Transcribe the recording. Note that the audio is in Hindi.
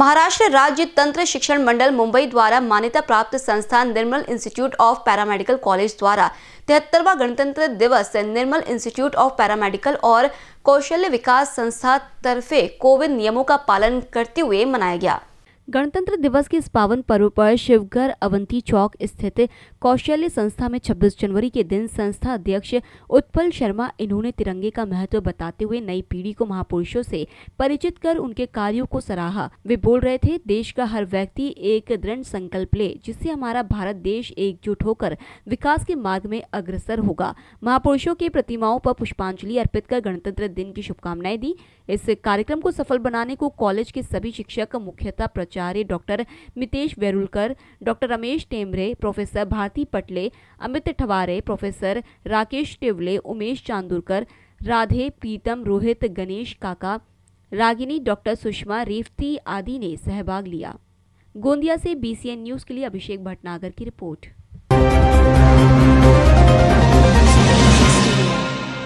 महाराष्ट्र राज्य तंत्र शिक्षण मंडल मुंबई द्वारा मान्यता प्राप्त संस्थान Nirmal institute of paramedical college द्वारा तिहत्तरवा गणतंत्र दिवस निर्मल इंस्टीट्यूट ऑफ पैरामेडिकल और कौशल्य विकास संस्था तरफे कोविड नियमों का पालन करते हुए मनाया गया गणतंत्र दिवस के इस पावन पर्व पर शिवघर अवंती चौक स्थित कौशल्य संस्था में 26 जनवरी के दिन संस्था अध्यक्ष उत्पल शर्मा इन्होंने तिरंगे का महत्व बताते हुए नई पीढ़ी को महापुरुषों से परिचित कर उनके कार्यों को सराहा वे बोल रहे थे देश का हर व्यक्ति एक दृढ़ संकल्प ले जिससे हमारा भारत देश एकजुट होकर विकास के मार्ग में अग्रसर होगा महापुरुषों की प्रतिमाओं पर पुष्पांजलि अर्पित कर गणतंत्र दिन की शुभकामनाएं दी इस कार्यक्रम को सफल बनाने को कॉलेज के सभी शिक्षक मुख्यतः आचार्य doctor Mitesh Verulkar doctor Ramesh Temre professor Bharti Patle Amit Thaware professor Rakesh Tiwle Umesh Chandurkar Radhe Pritam Rohit Ganesh काका रागिनी डॉक्टर सुषमा रेफती आदि ने सहभाग लिया गोंदिया से बीसीएन न्यूज़ के लिए अभिषेक भटनागर की रिपोर्ट